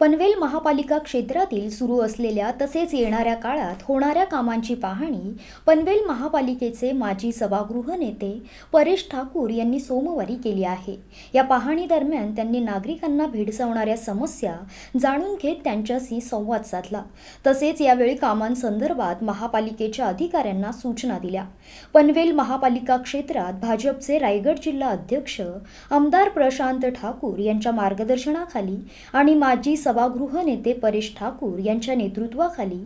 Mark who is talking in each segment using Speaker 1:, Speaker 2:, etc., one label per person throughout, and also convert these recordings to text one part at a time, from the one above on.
Speaker 1: पनवेल महापालिका क्षेत्रातील सुरू असलेल्या तसेच येणाऱ्या काळात होणाऱ्या कामांची पाहणी पनवेल महापालिकेचे माजी सभागृह नेते परेश ठाकूर यांनी सोमवारी केली आहे या पाहणीदरम्यान त्यांनी नागरिकांना भेडसावणाऱ्या समस्या जाणून घेत त्यांच्याशी संवाद साधला तसेच यावेळी कामांसंदर्भात महापालिकेच्या अधिकाऱ्यांना सूचना दिल्या पनवेल महापालिका क्षेत्रात भाजपचे रायगड जिल्हा अध्यक्ष आमदार प्रशांत ठाकूर यांच्या मार्गदर्शनाखाली आणि माजी सभागृह नेते परेश ठाकूर यांच्या नेतृत्वाखाली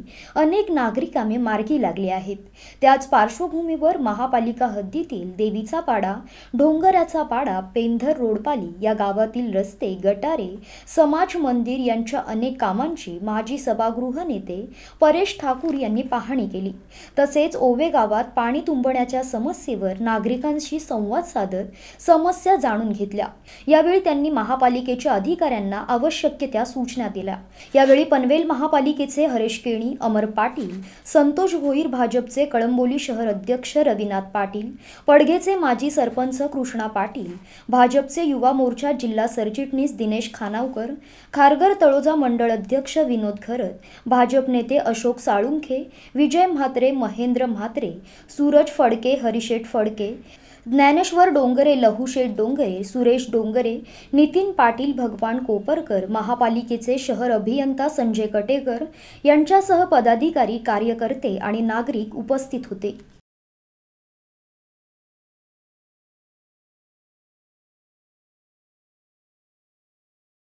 Speaker 1: अनेक नागरिक कामे मार्गी लागली आहेत त्याच पार्श्वभूमीवर महापालिका हद्दीतील देवीचा पाडा ढोंगराचा पाडा पेंधर रोडपाली या गावातील रस्ते गटारे समाज मंदिर यांच्या अनेक कामांची माजी सभागृह नेते परेश ठाकूर यांनी पाहणी केली तसेच ओवे गावात पाणी तुंबण्याच्या समस्येवर नागरिकांशी संवाद साधत समस्या जाणून घेतल्या यावेळी त्यांनी महापालिकेच्या अधिकाऱ्यांना आवश्यक त्या सूचना सूचना दिल्या यावेळी पनवेल महापालिकेचे हरेश केणी अमर पाटील संतोष भोईर भाजपचे कळंबोली शहर अध्यक्ष रविनाथ पाटील पडघेचे माजी सरपंच कृष्णा पाटील भाजपचे युवा मोर्चा जिल्हा सरचिटणीस दिनेश खानावकर खारगर तळोजा मंडळ अध्यक्ष विनोद घरत भाजप नेते अशोक साळुंखे विजय म्हात्रे महेंद्र म्हात्रे सूरज फडके हरिशेठ फडके ज्ञानेश्वर डोंगरे लहुशेठ डोंगरे सुरेश डोंगरे नितीन पाटील भगवान कोपरकर महापालिकेचे शहर अभियंता संजय कटेकर यांच्यासह पदाधिकारी कार्यकर्ते आणि नागरिक उपस्थित होते